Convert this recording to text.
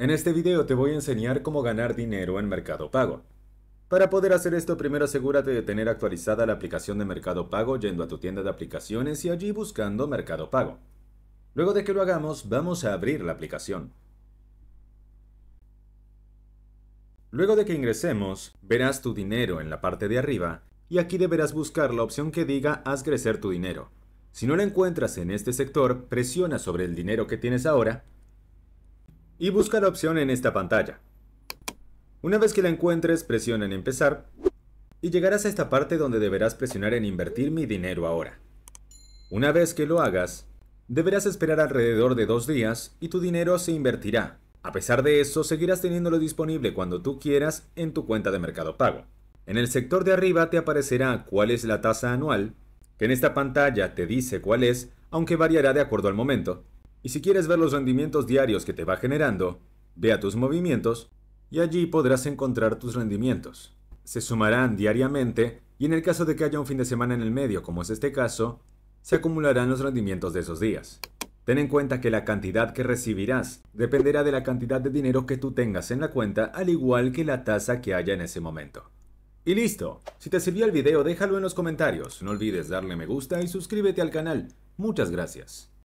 En este video te voy a enseñar cómo ganar dinero en Mercado Pago. Para poder hacer esto primero asegúrate de tener actualizada la aplicación de Mercado Pago yendo a tu tienda de aplicaciones y allí buscando Mercado Pago. Luego de que lo hagamos vamos a abrir la aplicación. Luego de que ingresemos, verás tu dinero en la parte de arriba y aquí deberás buscar la opción que diga Haz crecer tu dinero. Si no la encuentras en este sector, presiona sobre el dinero que tienes ahora y busca la opción en esta pantalla. Una vez que la encuentres, presiona en empezar y llegarás a esta parte donde deberás presionar en invertir mi dinero ahora. Una vez que lo hagas, deberás esperar alrededor de dos días y tu dinero se invertirá. A pesar de eso, seguirás teniéndolo disponible cuando tú quieras en tu cuenta de Mercado Pago. En el sector de arriba te aparecerá cuál es la tasa anual, que en esta pantalla te dice cuál es, aunque variará de acuerdo al momento, y si quieres ver los rendimientos diarios que te va generando, ve a tus movimientos y allí podrás encontrar tus rendimientos. Se sumarán diariamente y en el caso de que haya un fin de semana en el medio, como es este caso, se acumularán los rendimientos de esos días. Ten en cuenta que la cantidad que recibirás dependerá de la cantidad de dinero que tú tengas en la cuenta, al igual que la tasa que haya en ese momento. Y listo, si te sirvió el video déjalo en los comentarios, no olvides darle me gusta y suscríbete al canal. Muchas gracias.